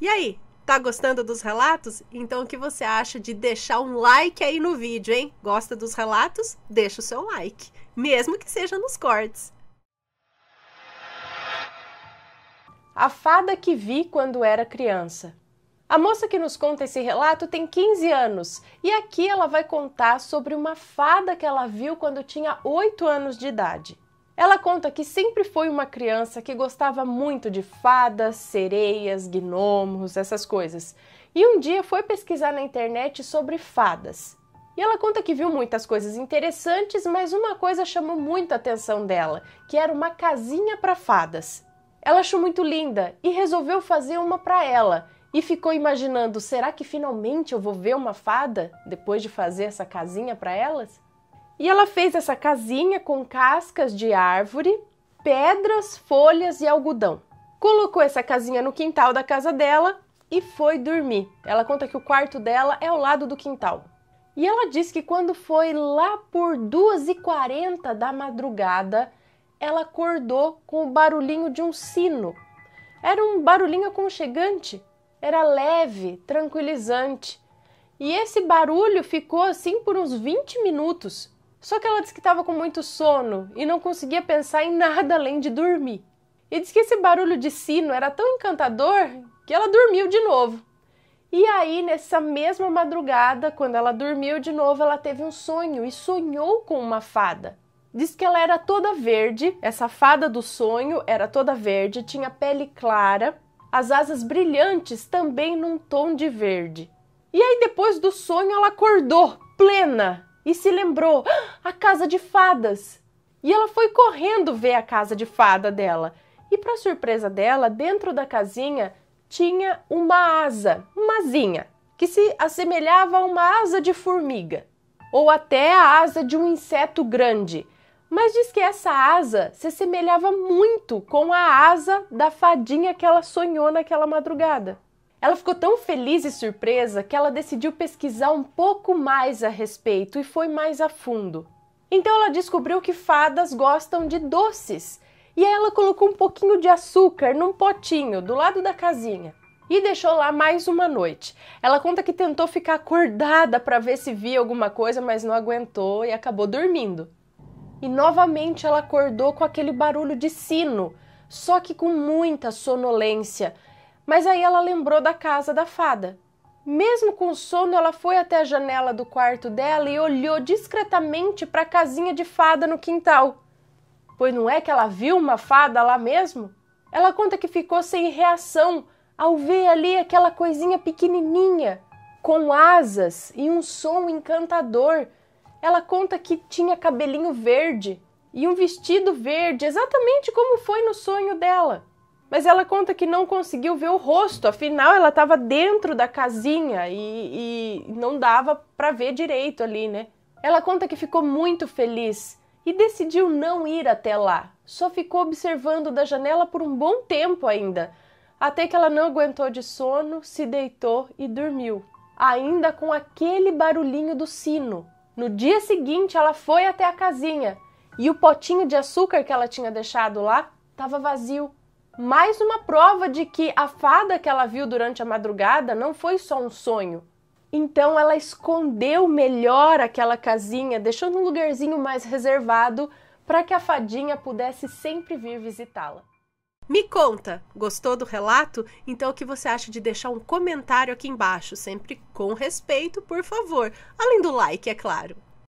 E aí, tá gostando dos relatos? Então o que você acha de deixar um like aí no vídeo, hein? Gosta dos relatos? Deixa o seu like, mesmo que seja nos cortes. A fada que vi quando era criança. A moça que nos conta esse relato tem 15 anos e aqui ela vai contar sobre uma fada que ela viu quando tinha 8 anos de idade. Ela conta que sempre foi uma criança que gostava muito de fadas, sereias, gnomos, essas coisas. E um dia foi pesquisar na internet sobre fadas. E ela conta que viu muitas coisas interessantes, mas uma coisa chamou muito a atenção dela, que era uma casinha para fadas. Ela achou muito linda e resolveu fazer uma para ela. E ficou imaginando: será que finalmente eu vou ver uma fada depois de fazer essa casinha para elas? E ela fez essa casinha com cascas de árvore, pedras, folhas e algodão. Colocou essa casinha no quintal da casa dela e foi dormir. Ela conta que o quarto dela é ao lado do quintal. E ela diz que quando foi lá por 2h40 da madrugada, ela acordou com o barulhinho de um sino. Era um barulhinho aconchegante, era leve, tranquilizante. E esse barulho ficou assim por uns 20 minutos. Só que ela disse que estava com muito sono e não conseguia pensar em nada além de dormir. E disse que esse barulho de sino era tão encantador que ela dormiu de novo. E aí, nessa mesma madrugada, quando ela dormiu de novo, ela teve um sonho e sonhou com uma fada. Diz que ela era toda verde, essa fada do sonho era toda verde, tinha pele clara, as asas brilhantes também num tom de verde. E aí, depois do sonho, ela acordou plena e se lembrou: ah, a casa de fadas! E ela foi correndo ver a casa de fada dela. E, para surpresa dela, dentro da casinha tinha uma asa, uma asinha, que se assemelhava a uma asa de formiga ou até a asa de um inseto grande. Mas diz que essa asa se assemelhava muito com a asa da fadinha que ela sonhou naquela madrugada. Ela ficou tão feliz e surpresa que ela decidiu pesquisar um pouco mais a respeito e foi mais a fundo. Então ela descobriu que fadas gostam de doces e aí ela colocou um pouquinho de açúcar num potinho do lado da casinha e deixou lá mais uma noite. Ela conta que tentou ficar acordada para ver se via alguma coisa, mas não aguentou e acabou dormindo. E novamente ela acordou com aquele barulho de sino, só que com muita sonolência, mas aí ela lembrou da casa da fada. Mesmo com sono, ela foi até a janela do quarto dela e olhou discretamente para a casinha de fada no quintal. Pois não é que ela viu uma fada lá mesmo? Ela conta que ficou sem reação ao ver ali aquela coisinha pequenininha, com asas e um som encantador. Ela conta que tinha cabelinho verde e um vestido verde, exatamente como foi no sonho dela mas ela conta que não conseguiu ver o rosto, afinal ela estava dentro da casinha e, e não dava para ver direito ali, né? Ela conta que ficou muito feliz e decidiu não ir até lá, só ficou observando da janela por um bom tempo ainda, até que ela não aguentou de sono, se deitou e dormiu, ainda com aquele barulhinho do sino. No dia seguinte, ela foi até a casinha e o potinho de açúcar que ela tinha deixado lá estava vazio mais uma prova de que a fada que ela viu durante a madrugada não foi só um sonho. Então ela escondeu melhor aquela casinha, deixou um lugarzinho mais reservado para que a fadinha pudesse sempre vir visitá-la. Me conta, gostou do relato? Então o que você acha de deixar um comentário aqui embaixo, sempre com respeito, por favor, além do like, é claro.